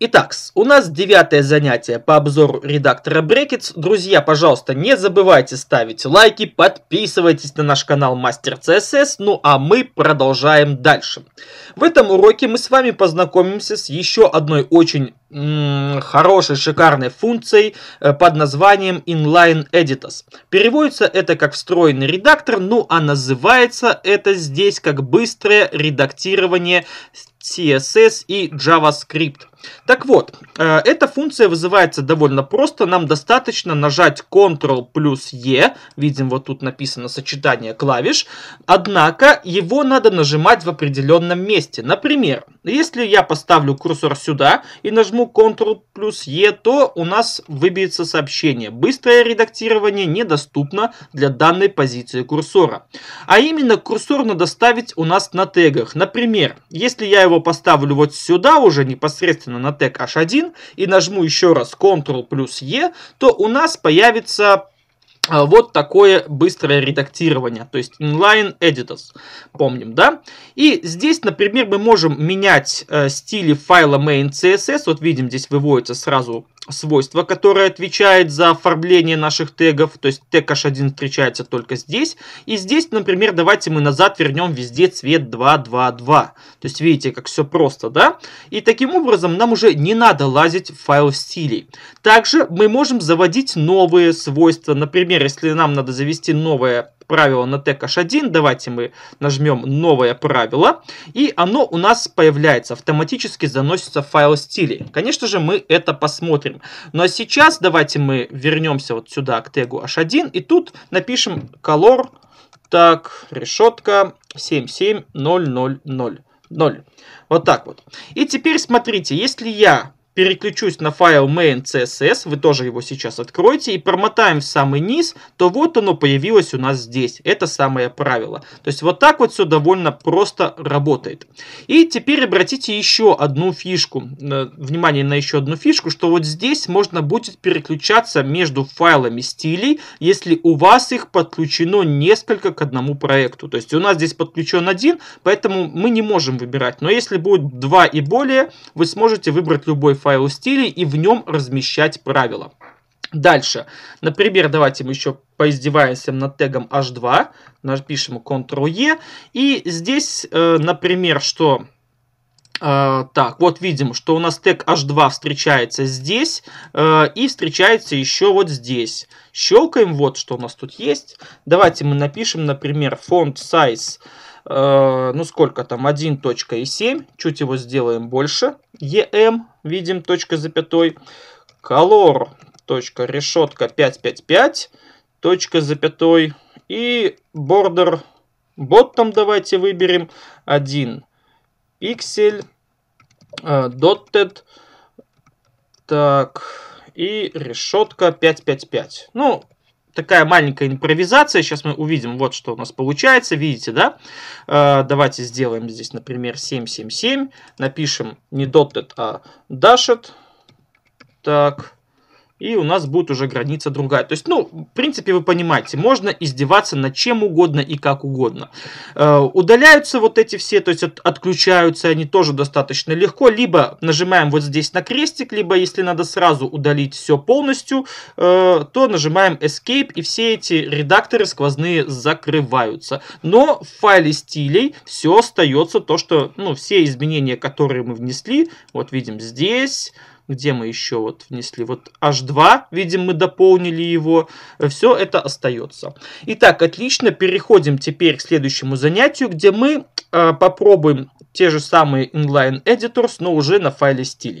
Итак, у нас девятое занятие по обзору редактора Брекетс. Друзья, пожалуйста, не забывайте ставить лайки, подписывайтесь на наш канал Мастер CSS, ну а мы продолжаем дальше. В этом уроке мы с вами познакомимся с еще одной очень хорошей, шикарной функцией э, под названием Inline Editors. Переводится это как встроенный редактор, ну а называется это здесь как быстрое редактирование CSS и JavaScript. Так вот, э, эта функция вызывается довольно просто. Нам достаточно нажать Ctrl плюс E. Видим, вот тут написано сочетание клавиш. Однако, его надо нажимать в определенном месте. Например, если я поставлю курсор сюда и нажму Ctrl плюс E, то у нас выбьется сообщение. Быстрое редактирование недоступно для данной позиции курсора. А именно, курсор надо ставить у нас на тегах. Например, если я его поставлю вот сюда уже непосредственно соответственно, на тег H1 и нажму еще раз Ctrl плюс E, то у нас появится а, вот такое быстрое редактирование, то есть inline editors, помним, да? И здесь, например, мы можем менять э, стили файла main.css, вот видим, здесь выводится сразу свойство, которое отвечает за оформление наших тегов, то есть тег h1 встречается только здесь. И здесь, например, давайте мы назад вернем везде цвет 222. То есть видите, как все просто, да? И таким образом нам уже не надо лазить в файл стилей. Также мы можем заводить новые свойства. Например, если нам надо завести новое правило на Т H1. Давайте мы нажмем новое правило. И оно у нас появляется, автоматически заносится в файл стилей. Конечно же, мы это посмотрим. Ну а сейчас давайте мы вернемся вот сюда к тегу H1. И тут напишем color, так, решетка 77000. 0. Вот так вот. И теперь смотрите, если я переключусь на файл main.css, вы тоже его сейчас откроете, и промотаем в самый низ, то вот оно появилось у нас здесь. Это самое правило. То есть вот так вот все довольно просто работает. И теперь обратите еще одну фишку, э, внимание на еще одну фишку, что вот здесь можно будет переключаться между файлами стилей, если у вас их подключено несколько к одному проекту. То есть у нас здесь подключен один, поэтому мы не можем выбирать. Но если будет два и более, вы сможете выбрать любой файл файл стилей и в нем размещать правила. Дальше. Например, давайте мы еще поиздеваемся над тегом h2. Напишем Ctrl-E. И здесь, э, например, что... Э, так, вот видим, что у нас тег h2 встречается здесь э, и встречается еще вот здесь. Щелкаем, вот что у нас тут есть. Давайте мы напишем, например, font size ну сколько там, 1.7, чуть его сделаем больше, EM, видим, точка запятой, color, точка, решетка 555, точка запятой, и border bottom давайте выберем 1 пиксель, э, dotted, так, и решетка 555. Ну, такая маленькая импровизация. Сейчас мы увидим, вот что у нас получается. Видите, да? Э, давайте сделаем здесь, например, 777. Напишем не dotted, а dashed. Так и у нас будет уже граница другая. То есть, ну, в принципе, вы понимаете, можно издеваться над чем угодно и как угодно. Э, удаляются вот эти все, то есть от, отключаются они тоже достаточно легко. Либо нажимаем вот здесь на крестик, либо если надо сразу удалить все полностью, э, то нажимаем Escape, и все эти редакторы сквозные закрываются. Но в файле стилей все остается то, что, ну, все изменения, которые мы внесли, вот видим здесь, где мы еще вот внесли, вот H2, видим, мы дополнили его, все это остается. Итак, отлично, переходим теперь к следующему занятию, где мы э, попробуем те же самые inline editors, но уже на файле стилей.